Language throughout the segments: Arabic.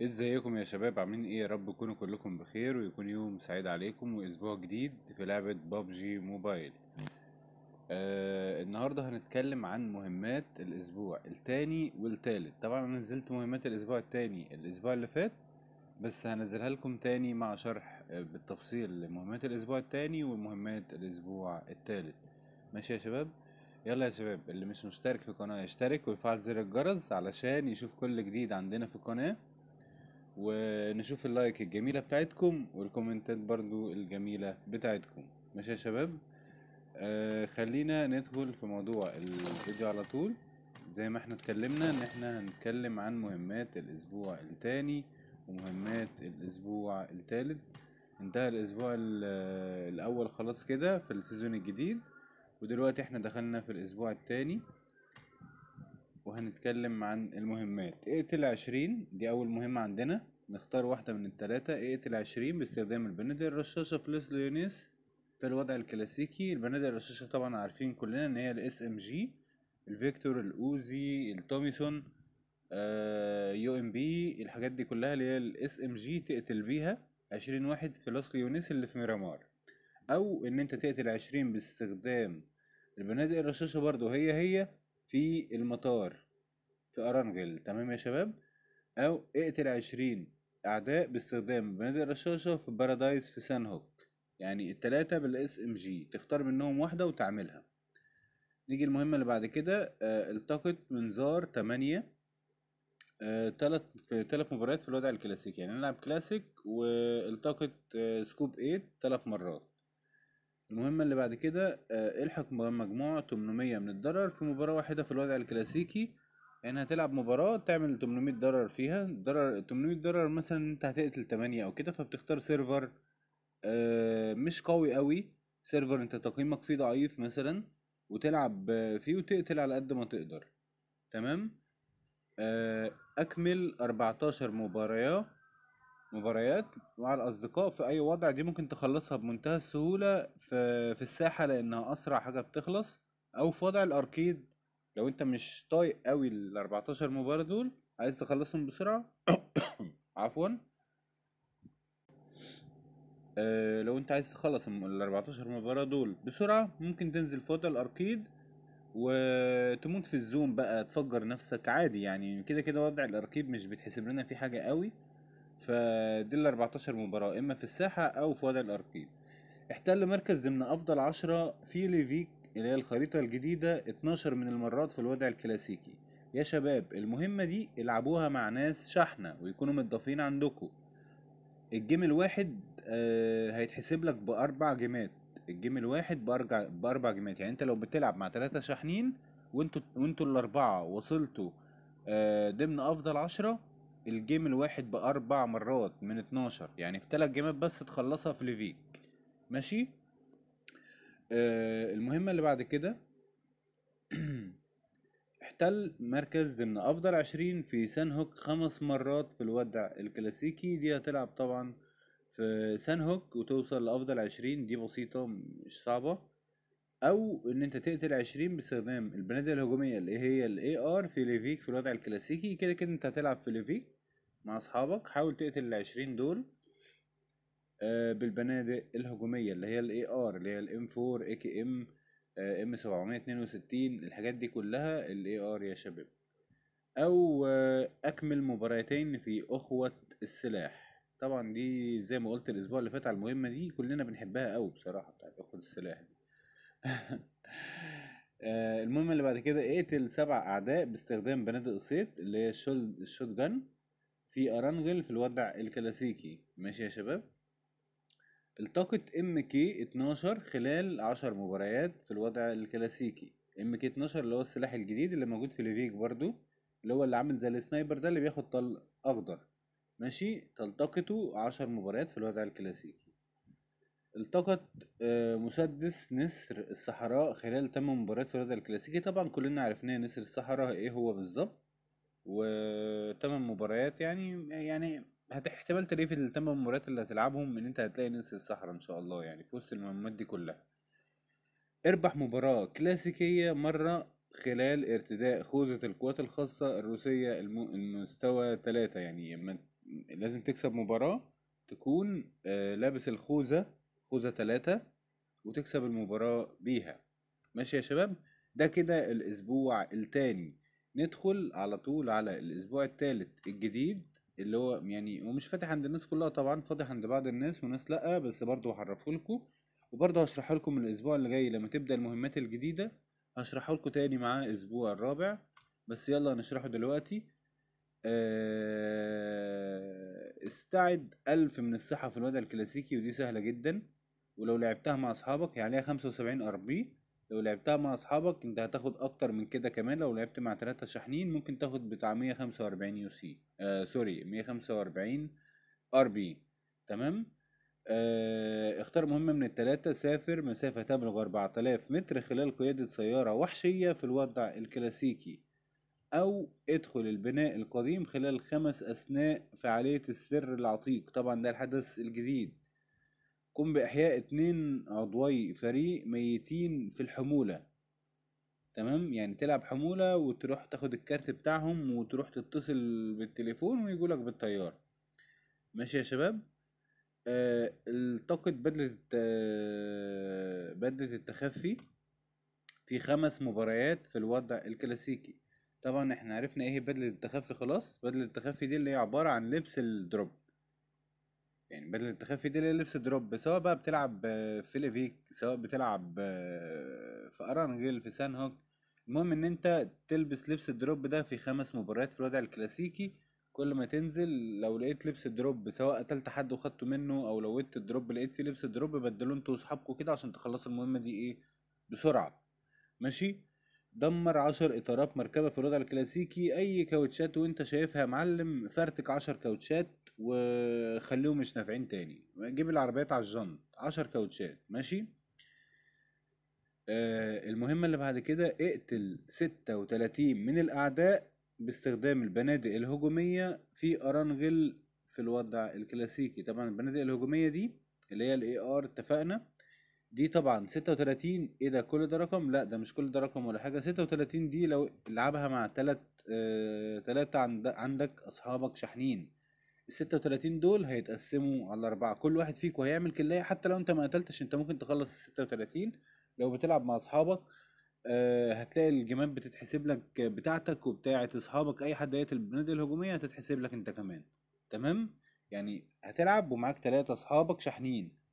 إيه، ازيكم يا شباب عاملين ايه يا رب تكونوا كلكم بخير ويكون يوم سعيد عليكم واسبوع جديد في لعبة بابجي موبايل آه النهاردة هنتكلم عن مهمات الاسبوع التاني والتالت طبعا انا نزلت مهمات الاسبوع التاني الاسبوع اللي فات بس هنزلها لكم تاني مع شرح آه، بالتفصيل لمهمات الاسبوع التاني ومهمات الاسبوع التالت ماشي يا شباب يلا يا شباب اللي مش مشترك في القناة يشترك ويفعل زر الجرس علشان يشوف كل جديد عندنا في القناة ونشوف اللايك الجميله بتاعتكم والكومنتات برضو الجميله بتاعتكم ماشي يا شباب آه خلينا ندخل في موضوع الفيديو على طول زي ما احنا اتكلمنا ان احنا هنتكلم عن مهمات الاسبوع التاني ومهمات الاسبوع التالت انتهى الاسبوع الاول خلاص كده في السيزون الجديد ودلوقتي احنا دخلنا في الاسبوع التاني وهنتكلم عن المهمات اقتل عشرين دي أول مهمة عندنا نختار واحدة من التلاتة اقتل عشرين باستخدام البنادق الرشاشة فلوس ليونيس في الوضع الكلاسيكي البنادق الرشاشة طبعا عارفين كلنا ان هي الاس ام جي الفيكتور الاوزي التوميسون آه، يو ام بي الحاجات دي كلها اللي هي الاس ام جي تقتل بيها عشرين واحد في لاس ليونيس اللي في ميرامار او ان انت تقتل عشرين باستخدام البنادق الرشاشة برضو هي هي في المطار في أرانجل تمام يا شباب أو اقتل عشرين أعداء باستخدام بنادق الرشاشة في بارادايس في سان هوك يعني التلاتة بالاس ام جي تختار منهم واحدة وتعملها نيجي المهمة اللي بعد كده آه، التقط منظار تمانية آه، تلات في تلات مباريات في الوضع الكلاسيكي يعني نلعب كلاسيك والتقط آه، سكوب ايت تلات مرات المهمة اللي بعد كده آه، الحق مجموعة 800 من الضرر في مباراة واحدة في الوضع الكلاسيكي يعني هتلعب مباراة تعمل 800 ضرر فيها ضرر 800 ضرر مثلا انت هتقتل 8 او كده فبتختار سيرفر آه، مش قوي قوي سيرفر انت تقييمك فيه ضعيف مثلا وتلعب فيه وتقتل على قد ما تقدر تمام آه، اكمل 14 مباراة مباريات مع الأصدقاء في أي وضع دي ممكن تخلصها بمنتهى السهولة في, في الساحة لأنها أسرع حاجة بتخلص أو في وضع الأركيد لو أنت مش طايق قوي ال 14 مباراة دول عايز تخلصهم بسرعة عفوا أه لو انت عايز تخلص ال 14 مباراة دول بسرعة ممكن تنزل في وضع الأركيد وتموت في الزوم بقى تفجر نفسك عادي يعني كده كده وضع الاركيد مش بتحسب لنا فيه حاجه قوي فدي ال 14 مباراة إما في الساحة أو في وضع الأركيد احتل مركز ضمن أفضل عشرة في ليفيك اللي هي الخريطة الجديدة 12 من المرات في الوضع الكلاسيكي يا شباب المهمة دي العبوها مع ناس شحنة ويكونوا متضافين عندكم الجيم الواحد آه هيتحسب لك بأربع جيمات الجيم الواحد بأرجع بأربع جيمات يعني انت لو بتلعب مع تلاتة شاحنين وانتوا وانتوا الأربعة وصلتوا آه ضمن أفضل عشرة الجيم الواحد بأربع مرات من 12 يعني في تلات جيمات بس تخلصها في ليفيك ماشي آه المهمة اللي بعد كده احتل مركز ضمن أفضل عشرين في سان هوك خمس مرات في الودع الكلاسيكي دي هتلعب طبعا في سان هوك وتوصل لأفضل عشرين دي بسيطة مش صعبة او ان انت تقتل عشرين باستخدام البنادق الهجوميه اللي هي الاي ار في ليفيك في الوضع الكلاسيكي كده كده انت هتلعب في ليفيك مع اصحابك حاول تقتل العشرين دول آه، بالبنادق الهجوميه اللي هي الاي ار اللي هي الام 4 اي كي ام ام 762 الحاجات دي كلها الاي ار يا شباب او آه، اكمل مباراتين في اخوه السلاح طبعا دي زي ما قلت الاسبوع اللي فات على المهمه دي كلنا بنحبها قوي بصراحه بتاعت اخوه السلاح دي آه، المهم اللي بعد كده اقتل سبع اعداء باستخدام بنادق الصيد اللي هي الشوت جان في ارانجل في الوضع الكلاسيكي ماشي يا شباب التقط ام كي 12 خلال 10 مباريات في الوضع الكلاسيكي ام كي 12 اللي هو السلاح الجديد اللي موجود في ليفيك برضو اللي هو اللي عامل زي السنايبر ده اللي بياخد طل اخضر ماشي تلتقطه 10 مباريات في الوضع الكلاسيكي التقط آه، مسدس نسر الصحراء خلال 8 مباريات في الوضع الكلاسيكي طبعا كلنا عرفناه نسر الصحراء ايه هو بالظبط وثمان مباريات يعني يعني هتحتمل تريف الثمان مباريات اللي هتلعبهم ان انت هتلاقي نص الصحراء ان شاء الله يعني في وسط المهمات دي كلها اربح مباراة كلاسيكية مرة خلال ارتداء خوذة القوات الخاصة الروسية المستوى ثلاثة يعني ما... لازم تكسب مباراة تكون آه، لابس الخوذة خوذة ثلاثة وتكسب المباراة بيها ماشي يا شباب ده كده الأسبوع التاني ندخل على طول على الاسبوع الثالث الجديد اللي هو يعني ومش فاتح عند الناس كلها طبعا فاتح عند بعض الناس وناس لا بس برضه هعرفه لكم وبرضه هشرحه لكم الاسبوع اللي جاي لما تبدا المهمات الجديده هشرحه لكم تاني معاه الاسبوع الرابع بس يلا نشرحه دلوقتي آه، استعد ألف من الصحة في الوضع الكلاسيكي ودي سهلة جدا ولو لعبتها مع أصحابك يعني عليها خمسة وسبعين أربي لو لعبتها مع اصحابك انت هتاخد اكتر من كده كمان لو لعبت مع تلاتة شاحنين ممكن تاخد بتاع 145 يو سي آه سوري 145 ار بي تمام آه اختار مهمة من التلاتة سافر مسافة تبلغ 4000 متر خلال قيادة سيارة وحشية في الوضع الكلاسيكي أو ادخل البناء القديم خلال خمس أثناء فعالية السر العتيق طبعا ده الحدث الجديد قم بإحياء اتنين عضوي فريق ميتين في الحمولة تمام يعني تلعب حمولة وتروح تاخد الكارت بتاعهم وتروح تتصل بالتليفون ويجولك بالطيارة ماشي يا شباب آه الطاقة بدلة آه بدلة التخفي في خمس مباريات في الوضع الكلاسيكي طبعا احنا عرفنا ايه بدلة التخفي خلاص بدلة التخفي دي اللي هي عبارة عن لبس الدروب يعني بدل التخفي دي لبس دروب سواء بقى بتلعب في ليفيك سواء بتلعب في ارانجيل في سان هوك المهم ان انت تلبس لبس الدروب ده في خمس مباريات في الوضع الكلاسيكي كل ما تنزل لو لقيت لبس الدروب سواء قتلت حد وخدته منه او لو لقيت الدروب لقيت فيه لبس الدروب بدلوه انتوا واصحابكم كده عشان تخلصوا المهمه دي ايه بسرعه ماشي دمر عشر اطارات مركبه في الوضع الكلاسيكي اي كاوتشات وانت شايفها يا معلم فرتك عشر كاوتشات وخليهم مش نافعين تاني جيب العربيات على الجنط عشر كاوتشات ماشي آه المهمة اللي بعد كده اقتل ستة وتلاتين من الأعداء باستخدام البنادق الهجومية في أرانغل في الوضع الكلاسيكي طبعا البنادق الهجومية دي اللي هي الاي ار اتفقنا دي طبعا 36 ايه ده كل ده رقم لا ده مش كل ده رقم ولا حاجه 36 دي لو العبها مع تلات آه تلاتة عند عندك اصحابك شاحنين ال 36 دول هيتقسموا على اربعه كل واحد فيكم هيعمل كلايه حتى لو انت ما قتلتش انت ممكن تخلص ال 36 لو بتلعب مع اصحابك آه هتلاقي الجيمات بتتحسب لك بتاعتك وبتاعه اصحابك اي حد هيقتل بالبنادق الهجوميه هتتحسب لك انت كمان تمام يعني هتلعب ومعاك تلاتة اصحابك شاحنين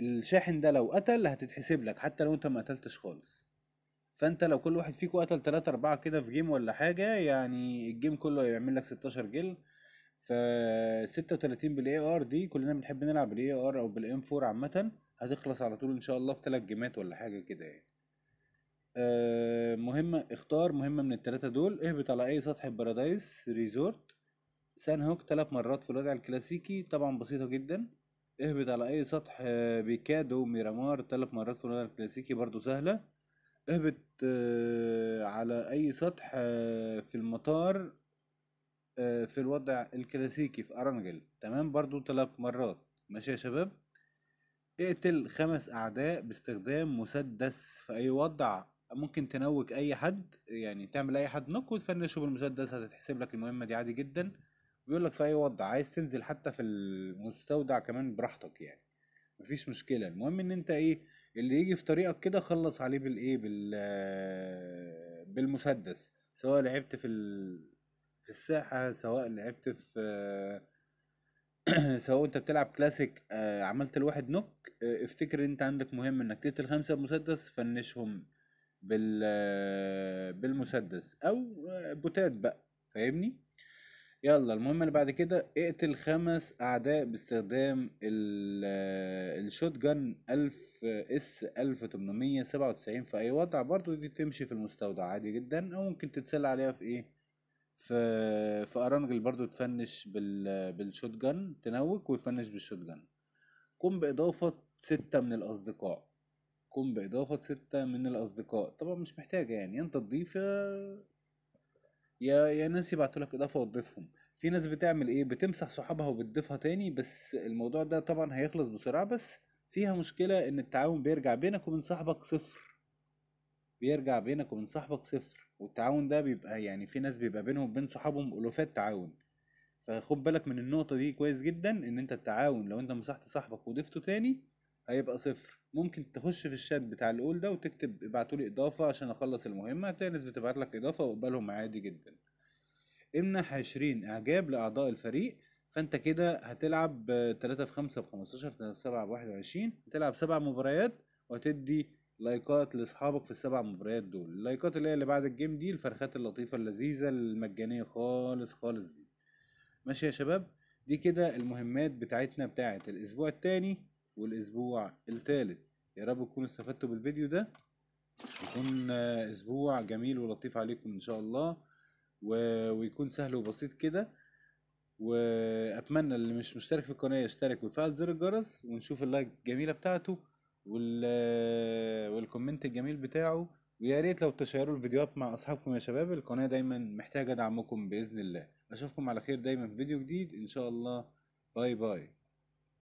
الشاحن ده لو قتل هتتحسب لك حتى لو انت ما قتلتش خالص فانت لو كل واحد فيكم قتل 3 4 كده في جيم ولا حاجه يعني الجيم كله هيعمل لك 16 جل ف 36 بالاي ار دي كلنا بنحب نلعب بالاي ار او بالام 4 عامه هتخلص على طول ان شاء الله في 3 جيمات ولا حاجه كده يعني أه مهمة اختار مهمة من التلاتة دول اهبط على اي سطح بارادايس ريزورت سان هوك تلات مرات في الوضع الكلاسيكي طبعا بسيطة جدا اهبط على اي سطح آه، بيكادو ميرامار ثلاث مرات في الوضع الكلاسيكي برضو سهلة اهبط آه، على اي سطح آه، في المطار في الوضع الكلاسيكي في ارانجل تمام برضو ثلاث مرات ماشي يا شباب اقتل خمس اعداء باستخدام مسدس في اي وضع ممكن تنوك اي حد يعني تعمل اي حد نوك وتفنشه بالمسدس هتتحسب لك المهمة دي عادي جدا بيقول لك في اي وضع عايز تنزل حتى في المستودع كمان براحتك يعني مفيش مشكله المهم ان انت ايه اللي يجي في طريقك كده خلص عليه بالايه بال بالمسدس سواء لعبت في ال... في الساحه سواء لعبت في سواء انت بتلعب كلاسيك آه، عملت الواحد نوك آه، افتكر انت عندك مهم انك تقتل خمسه بمسدس فنشهم بال آه، بالمسدس او بوتات بقى فاهمني يلا المهم اللي بعد كده اقتل خمس اعداء باستخدام آه، الشوت جان الف اس الف تمنمية سبعة وتسعين في اي وضع برضو دي تمشي في المستودع عادي جدا او ممكن تتسلى عليها في ايه في في ارانجل برضو تفنش بال آه، بالشوت جان تنوك ويفنش بالشوت جان قم باضافة ستة من الاصدقاء قم باضافة ستة من الاصدقاء طبعا مش محتاجة يعني انت تضيف يا يا ناس يبعتوا لك اضافه وتضيفهم في ناس بتعمل ايه بتمسح صحابها وبتضيفها تاني بس الموضوع ده طبعا هيخلص بسرعه بس فيها مشكله ان التعاون بيرجع بينك وبين صاحبك صفر بيرجع بينك وبين صاحبك صفر والتعاون ده بيبقى يعني في ناس بيبقى بينهم وبين صحابهم الوفات تعاون فخد بالك من النقطه دي كويس جدا ان انت التعاون لو انت مسحت صاحبك وضفته تاني هيبقى صفر ممكن تخش في الشات بتاع الاول ده وتكتب ابعتوا لي اضافه عشان اخلص المهمه هتلاقي ناس بتبعت لك اضافه واقبلهم عادي جدا امنح عشرين اعجاب لاعضاء الفريق فانت كده هتلعب تلاتة في خمسة بخمستاشر تلاتة في سبعة بواحد وعشرين هتلعب سبع مباريات وهتدي لايكات لاصحابك في السبع مباريات دول اللايكات اللي هي اللي بعد الجيم دي الفرخات اللطيفة اللذيذة المجانية خالص خالص دي ماشي يا شباب دي كده المهمات بتاعتنا بتاعت الاسبوع التاني والاسبوع الثالث يا رب تكونوا استفدتوا بالفيديو ده يكون اسبوع جميل ولطيف عليكم ان شاء الله و... ويكون سهل وبسيط كده واتمنى اللي مش مشترك في القناه يشترك ويفعل زر الجرس ونشوف اللايك الجميله بتاعته وال... والكومنت الجميل بتاعه ويا ريت لو تشيروا الفيديوهات مع اصحابكم يا شباب القناه دايما محتاجه دعمكم باذن الله اشوفكم على خير دايما في فيديو جديد ان شاء الله باي باي